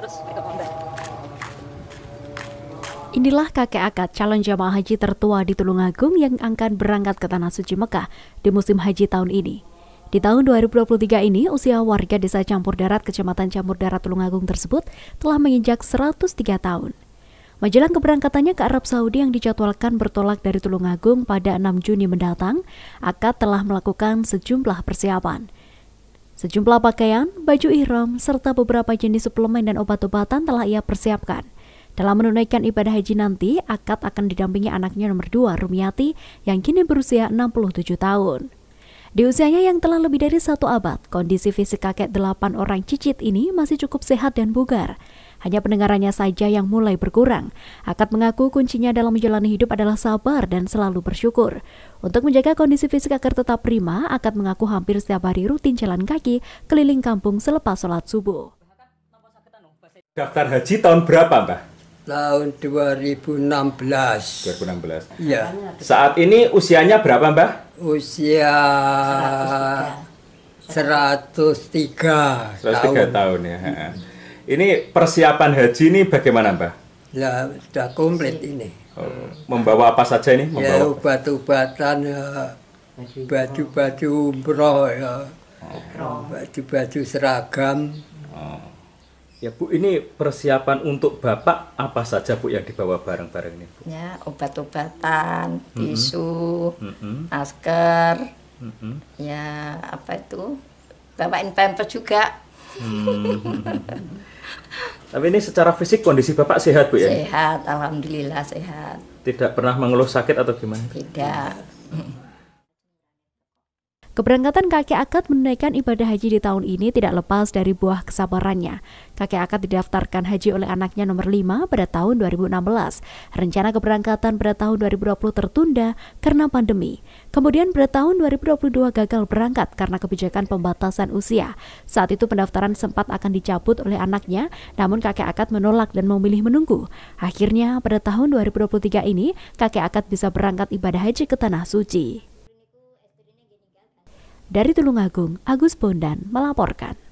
terus pegang ombak Inilah kakek akad calon jamaah haji tertua di Tulungagung yang akan berangkat ke Tanah Suci Mekah di musim haji tahun ini. Di tahun 2023 ini, usia warga desa Campur Darat, Kecamatan Campur Darat Tulungagung tersebut telah menginjak 103 tahun. Majelang keberangkatannya ke Arab Saudi yang dijadwalkan bertolak dari Tulungagung pada 6 Juni mendatang, akad telah melakukan sejumlah persiapan – Sejumlah pakaian, baju ihram, serta beberapa jenis suplemen dan obat-obatan telah ia persiapkan. Dalam menunaikan ibadah haji nanti, akad akan didampingi anaknya nomor dua, Rumiati, yang kini berusia 67 tahun. Di usianya yang telah lebih dari satu abad, kondisi fisik kakek delapan orang cicit ini masih cukup sehat dan bugar. Hanya pendengarannya saja yang mulai berkurang. Akad mengaku kuncinya dalam menjalani hidup adalah sabar dan selalu bersyukur. Untuk menjaga kondisi fisik agar tetap prima, Akad mengaku hampir setiap hari rutin jalan kaki keliling kampung selepas sholat subuh. Daftar haji tahun berapa, Mbah? Tahun 2016. 2016. Iya. Saat ini usianya berapa, Mbah? Usia 103, 103 tahun. tahun ya. Ini persiapan haji ini bagaimana Mbah? Ya sudah komplit ini. Oh, membawa apa saja ini? Ya, membawa ya obat-obatan, ya, baju-baju umroh, ya, baju-baju seragam. Oh. Ya Bu, ini persiapan untuk Bapak apa saja Bu yang dibawa bareng-bareng ini Bu? Ya, obat-obatan, tisu, mm -hmm. masker, mm -hmm. ya apa itu, bawain pamper juga. Mm -hmm. Tapi ini secara fisik kondisi Bapak sehat, Bu ya? Sehat, alhamdulillah sehat. Tidak pernah mengeluh sakit atau gimana? Tidak. Keberangkatan kakek akad menunaikan ibadah haji di tahun ini tidak lepas dari buah kesabarannya. Kakek akad didaftarkan haji oleh anaknya nomor 5 pada tahun 2016. Rencana keberangkatan pada tahun 2020 tertunda karena pandemi. Kemudian pada tahun 2022 gagal berangkat karena kebijakan pembatasan usia. Saat itu pendaftaran sempat akan dicabut oleh anaknya, namun kakek akad menolak dan memilih menunggu. Akhirnya pada tahun 2023 ini, kakek akad bisa berangkat ibadah haji ke Tanah Suci. Dari Tulungagung, Agus Bondan melaporkan.